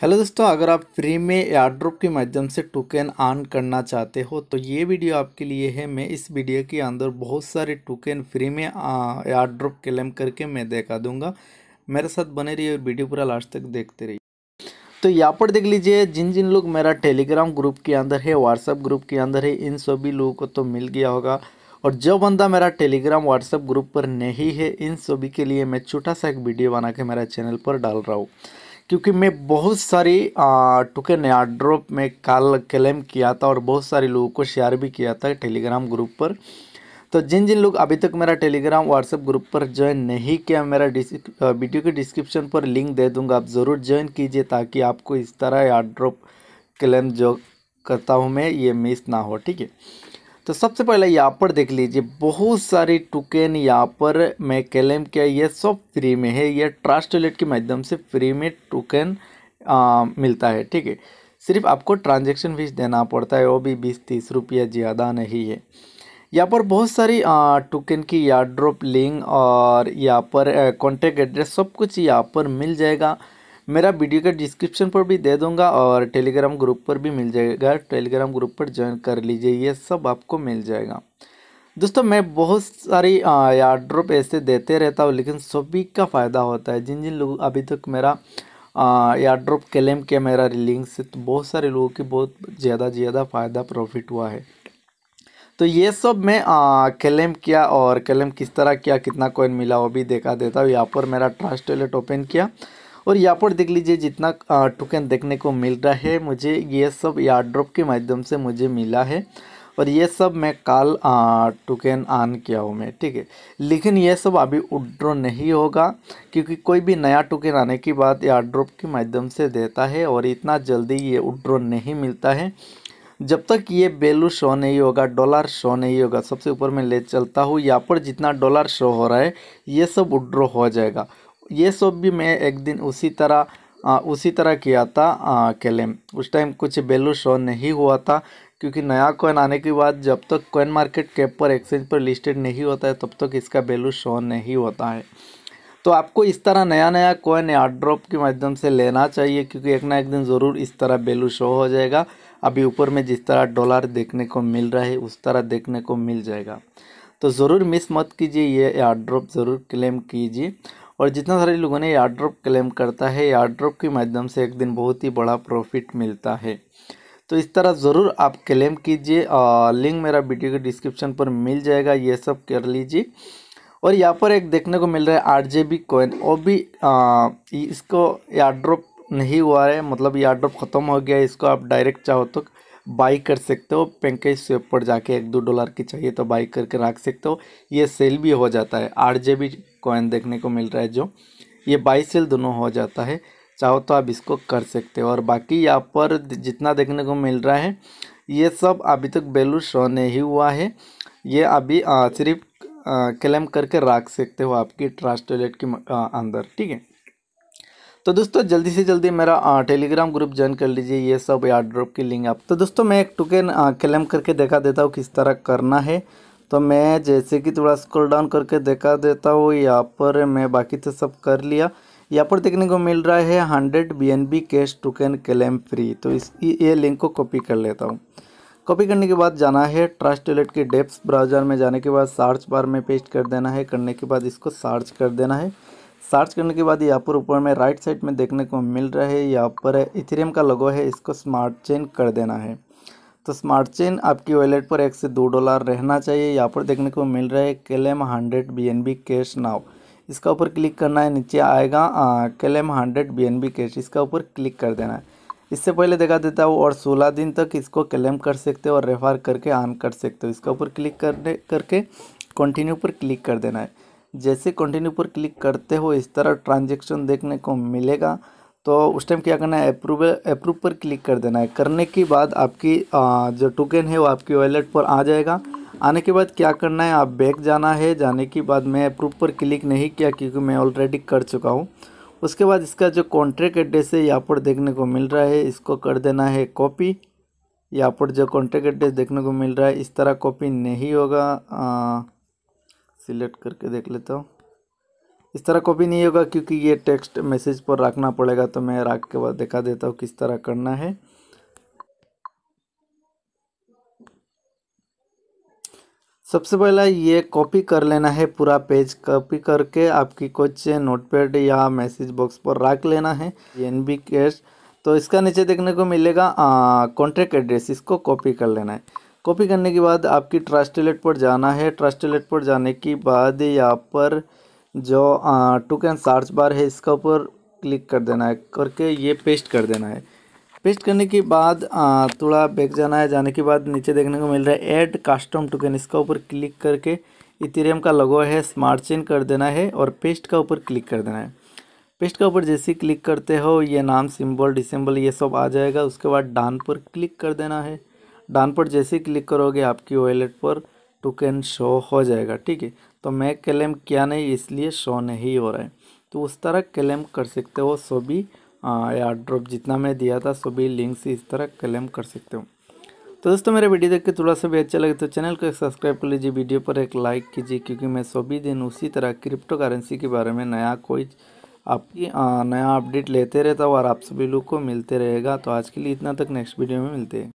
hello दोस्तों अगर आप फ्री में एयरड्रॉप के माध्यम से टोकन अर्न करना चाहते हो तो ये वीडियो आपके लिए है मैं इस वीडियो के अंदर बहुत सारे टोकन फ्री में एयरड्रॉप क्लेम करके मैं देखा दूंगा मेरे साथ बने रहिए वीडियो पूरा लास्ट तक देखते रहिए तो यहाँ पर देख लीजिए जिन जिन लोग मेरा टेलीग्राम ग्रुप के अंदर है व्हाट्सएप ग्रुप के अंदर है इन सभी लोगों को तो मिल गया होगा और जो बंदा मेरा टेलीग्राम व्हाट्सएप ग्रुप पर नहीं है इन सभी के लिए मैं छोटा सा एक वीडियो बना के मेरा चैनल पर डाल रहा हूँ क्योंकि मैं बहुत सारी टोकन या ड्रॉप में कल क्लेम किया था और बहुत सारे लोगों को शेयर भी किया था टेलीग्राम ग्रुप पर तो जिन जिन लोग अभी तक मेरा टेलीग्राम व्हाट्सएप ग्रुप पर ज्वाइन नहीं किया मेरा वीडियो के डिस्क्रिप्शन पर लिंक दे दूंगा आप ज़रूर ज्वाइन कीजिए ताकि आपको इस तरह एयर ड्रॉप क्लेम जो करता हूँ मैं ये मिस ना हो ठीक है तो सबसे पहले यहाँ पर देख लीजिए बहुत सारी टोकन यहाँ पर मैं क्लेम किया ये सब फ्री में है ये ट्रस्ट वॉलेट के माध्यम से फ्री में टोकन मिलता है ठीक है सिर्फ आपको ट्रांजेक्शन फीस देना पड़ता है वो भी बीस तीस रुपया ज़्यादा नहीं है यहाँ पर बहुत सारी टोकन की या ड्रॉप लिंक और यहाँ पर कॉन्टैक्ट एड्रेस सब कुछ यहाँ पर मिल जाएगा मेरा वीडियो का डिस्क्रिप्शन पर भी दे दूंगा और टेलीग्राम ग्रुप पर भी मिल जाएगा टेलीग्राम ग्रुप पर ज्वाइन कर लीजिए ये सब आपको मिल जाएगा दोस्तों मैं बहुत सारी यार ड्रॉप ऐसे देते रहता हूँ लेकिन सभी का फ़ायदा होता है जिन जिन लोग अभी तक मेरा यार ड्रॉप क्लेम किया मेरा लिंक से तो बहुत सारे लोगों की बहुत ज़्यादा ज़्यादा फ़ायदा प्रॉफिट हुआ है तो ये सब मैं क्लेम किया और क्लेम किस तरह किया कितना कॉइन मिला वो भी देखा देता हूँ यहाँ पर मेरा ट्रस्ट वॉलेट ओपन किया और यहाँ पर देख लीजिए जितना टोकन देखने को मिल रहा है मुझे ये सब यार ड्रॉप के माध्यम से मुझे मिला है और ये सब मैं कल टोकन आन किया हूँ मैं ठीक है लेकिन ये सब अभी उड्रो नहीं होगा क्योंकि कोई भी नया टोकन आने की बात यार ड्रॉप के माध्यम से देता है और इतना जल्दी ये उड्रो नहीं मिलता है जब तक ये बेलू शो नहीं होगा डॉलर शो नहीं होगा सबसे ऊपर मैं ले चलता हूँ यहाँ पर जितना डॉलर शो हो रहा है ये सब उड्रो हो जाएगा ये सब भी मैं एक दिन उसी तरह आ, उसी तरह किया था क्लेम उस टाइम कुछ वैल्यू शो नहीं हुआ था क्योंकि नया कॉइन आने के बाद जब तक कॉइन मार्केट कैप पर एक्सचेंज पर लिस्टेड नहीं होता है तब तक इसका वैल्यू शो नहीं होता है तो आपको इस तरह नया नया कॉइन या ड्रॉप के माध्यम से लेना चाहिए क्योंकि एक ना एक दिन ज़रूर इस तरह वैल्यू शो हो जाएगा अभी ऊपर में जिस तरह डॉलर देखने को मिल रहा है उस तरह देखने को मिल जाएगा तो ज़रूर मिस मत कीजिए ये एयर ड्रॉप ज़रूर क्लेम कीजिए और जितना सारे लोगों ने यार्ड्रॉप क्लेम करता है यार्ड्रॉप के माध्यम से एक दिन बहुत ही बड़ा प्रॉफिट मिलता है तो इस तरह ज़रूर आप क्लेम कीजिए लिंक मेरा वीडियो के डिस्क्रिप्शन पर मिल जाएगा ये सब कर लीजिए और यहाँ पर एक देखने को मिल रहा है आर जे बी कॉइन वो भी आ, इसको ड्रॉप नहीं हुआ है मतलब ड्रॉप ख़त्म हो गया इसको आप डायरेक्ट चाहो तो बाई कर सकते हो पैंकेज स्वेप पर जाके एक दो डॉलर की चाहिए तो बाई करके रख सकते हो ये सेल भी हो जाता है आठ जे बी कॉइन देखने को मिल रहा है जो ये बाई सेल दोनों हो जाता है चाहो तो आप इसको कर सकते हो और बाकी यहाँ पर जितना देखने को मिल रहा है ये सब अभी तक बेलू शो नहीं हुआ है ये अभी सिर्फ क्लेम करके रख सकते हो आपकी ट्रांस टॉयलेट के अंदर ठीक है तो दोस्तों जल्दी से जल्दी मेरा टेलीग्राम ग्रुप ज्वाइन कर लीजिए ये सब एयर ड्रॉप की लिंक आप तो दोस्तों मैं एक टोकन क्लेम करके देखा देता हूँ किस तरह करना है तो मैं जैसे कि थोड़ा स्क्रॉल डाउन करके देखा देता हूँ यहाँ पर मैं बाकी तो सब कर लिया यहाँ पर देखने को मिल रहा है hundred B N B cash token claim free तो इस ये लिंक को कॉपी कर लेता हूँ कॉपी करने के बाद जाना है ट्रस्ट वॉलेट के डेप्स ब्राउज़र में जाने के बाद सर्च बार में पेस्ट कर देना है करने के बाद इसको सर्च कर देना है सर्च करने के बाद यहाँ पर ऊपर में राइट साइड में देखने को मिल रहा है यहाँ पर इथेरियम का लोगो है इसको स्मार्ट चेन कर देना है तो स्मार्ट चेन आपकी वॉलेट पर एक से दो डॉलर रहना चाहिए यहाँ पर देखने को मिल रहा है claim hundred B N B cash now इसका ऊपर क्लिक करना है नीचे आएगा claim hundred B N B cash इसका ऊपर क्लिक कर देना है इससे पहले देखा देता हूँ और सोलह दिन तक इसको क्लेम कर सकते हो और रेफर करके ऑन कर सकते हो इसका ऊपर क्लिक करने करके कंटिन्यू पर क्लिक कर देना है जैसे कंटिन्यू पर क्लिक करते हो इस तरह ट्रांजेक्शन देखने को मिलेगा तो उस टाइम क्या करना है अप्रूव अप्रूव पर क्लिक कर देना है करने के बाद आपकी जो टोकन है वो आपकी वॉलेट पर आ जाएगा आने के बाद क्या करना है आप बैक जाना है जाने के बाद मैं अप्रूव पर क्लिक नहीं किया क्योंकि मैं ऑलरेडी कर चुका हूँ उसके बाद इसका जो कॉन्ट्रैक्ट एड्रेस है यहाँ पर देखने को मिल रहा है इसको कर देना है कॉपी यहाँ पर जो कॉन्ट्रैक्ट एड्रेस देखने को मिल रहा है इस तरह कॉपी नहीं होगा आ, सिलेक्ट करके देख लेता हूँ इस तरह कॉपी नहीं होगा क्योंकि ये टेक्स्ट मैसेज पर रखना पड़ेगा तो मैं रख के बाद दिखा देता हूँ किस तरह करना है सबसे पहला ये कॉपी कर लेना है पूरा पेज कॉपी करके आपकी कुछ नोटपैड या मैसेज बॉक्स पर रख लेना है एन बी कैश तो इसका नीचे देखने को मिलेगा कॉन्ट्रैक्ट एड्रेस इसको कॉपी कर लेना है कॉपी करने के बाद आपकी ट्रस्टलेट पर जाना है ट्रस्टलेट पर जाने के बाद यहाँ पर जो कैन सर्च बार है इसका ऊपर क्लिक कर देना है करके ये पेस्ट कर देना है पेस्ट करने के बाद थोड़ा बैक जाना है जाने के बाद नीचे देखने को मिल रहा है ऐड कस्टम कैन इसका ऊपर क्लिक करके इथेरियम का लगो है स्मार्ट चेन कर देना है और पेस्ट का ऊपर क्लिक कर देना है पेस्ट का ऊपर जैसे क्लिक करते हो ये नाम सिंबल डिसम्बल ये सब आ जाएगा उसके बाद डान पर क्लिक कर देना है डाउन पर जैसे ही क्लिक करोगे आपकी वॉलेट पर टोकन शो हो जाएगा ठीक है तो मैं क्लेम किया नहीं इसलिए शो नहीं हो रहा है तो उस तरह क्लेम कर सकते हो सभी या ड्रॉप जितना मैं दिया था सभी लिंक से इस तरह क्लेम कर सकते हो तो दोस्तों मेरे वीडियो देख के थोड़ा सा भी अच्छा लगे तो चैनल को सब्सक्राइब कर लीजिए वीडियो पर एक लाइक कीजिए क्योंकि मैं सभी दिन उसी तरह क्रिप्टो करेंसी के बारे में नया कोई आपकी नया अपडेट लेते रहता हूँ और आप सभी लोग को मिलते रहेगा तो आज के लिए इतना तक नेक्स्ट वीडियो में मिलते हैं